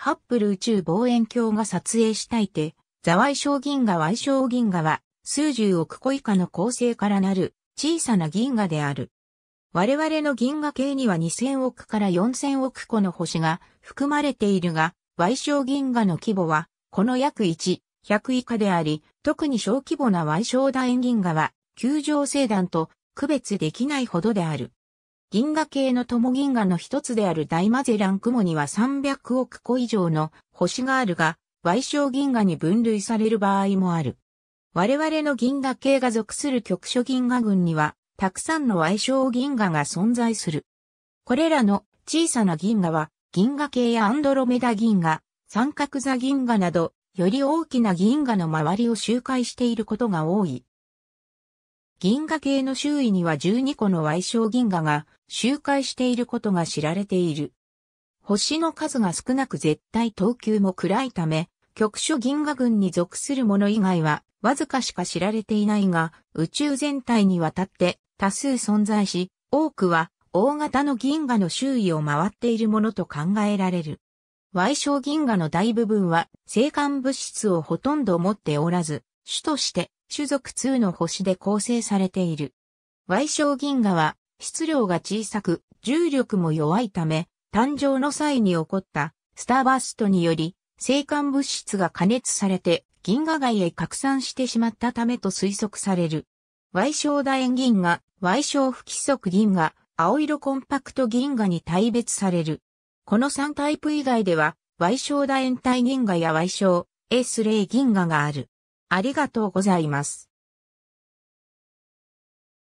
ハッブル宇宙望遠鏡が撮影したいて、ザワイ小銀河ワイ小銀河は、数十億個以下の恒星からなる、小さな銀河である。我々の銀河系には2000億から4000億個の星が含まれているが、ワイ小銀河の規模は、この約1、100以下であり、特に小規模なワイ小楕円銀河は、球状星団と区別できないほどである。銀河系の友銀河の一つである大マゼラン雲には300億個以上の星があるが、矮小銀河に分類される場合もある。我々の銀河系が属する局所銀河群には、たくさんの矮小銀河が存在する。これらの小さな銀河は、銀河系やアンドロメダ銀河、三角座銀河など、より大きな銀河の周りを周回していることが多い。銀河系の周囲には12個の矮小銀河が周回していることが知られている。星の数が少なく絶対等級も暗いため、局所銀河群に属するもの以外はわずかしか知られていないが、宇宙全体にわたって多数存在し、多くは大型の銀河の周囲を回っているものと考えられる。矮小銀河の大部分は、生還物質をほとんど持っておらず、主として種族2の星で構成されている。矮小銀河は質量が小さく重力も弱いため、誕生の際に起こったスターバーストにより、生還物質が加熱されて銀河外へ拡散してしまったためと推測される。矮小楕円銀河、矮小不規則銀河、青色コンパクト銀河に大別される。この3タイプ以外では、矮小楕円体銀河や矮小 S0 銀河がある。ありがとうございます。